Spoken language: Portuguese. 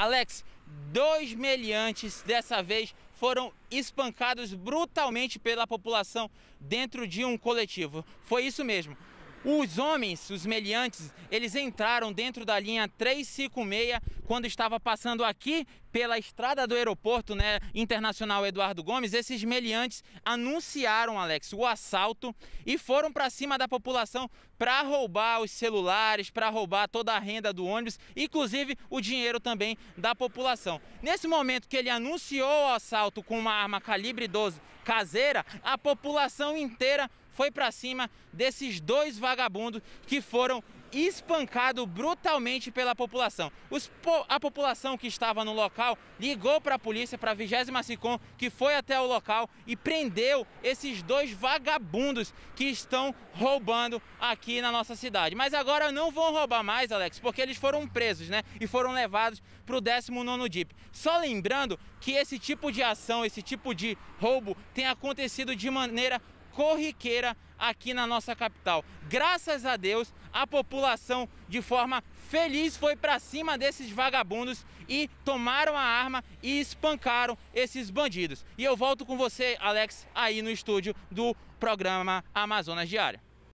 Alex, dois meliantes dessa vez foram espancados brutalmente pela população dentro de um coletivo. Foi isso mesmo. Os homens, os meliantes, eles entraram dentro da linha 356 quando estava passando aqui pela estrada do aeroporto né, internacional Eduardo Gomes. Esses meliantes anunciaram, Alex, o assalto e foram para cima da população para roubar os celulares, para roubar toda a renda do ônibus, inclusive o dinheiro também da população. Nesse momento que ele anunciou o assalto com uma arma calibre 12 caseira, a população inteira foi para cima desses dois vagabundos que foram espancado brutalmente pela população. a população que estava no local ligou para a polícia, para a 20 SICOM, que foi até o local e prendeu esses dois vagabundos que estão roubando aqui na nossa cidade. Mas agora não vão roubar mais, Alex, porque eles foram presos, né? E foram levados para o 19 DIP. Só lembrando que esse tipo de ação, esse tipo de roubo tem acontecido de maneira corriqueira aqui na nossa capital. Graças a Deus, a população, de forma feliz, foi para cima desses vagabundos e tomaram a arma e espancaram esses bandidos. E eu volto com você, Alex, aí no estúdio do programa Amazonas Diário.